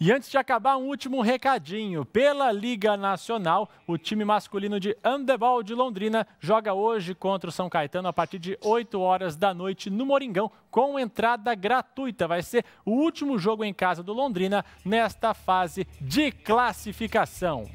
E antes de acabar, um último recadinho. Pela Liga Nacional, o time masculino de handebol de Londrina joga hoje contra o São Caetano a partir de 8 horas da noite no Moringão, com entrada gratuita. Vai ser o último jogo em casa do Londrina nesta fase de classificação.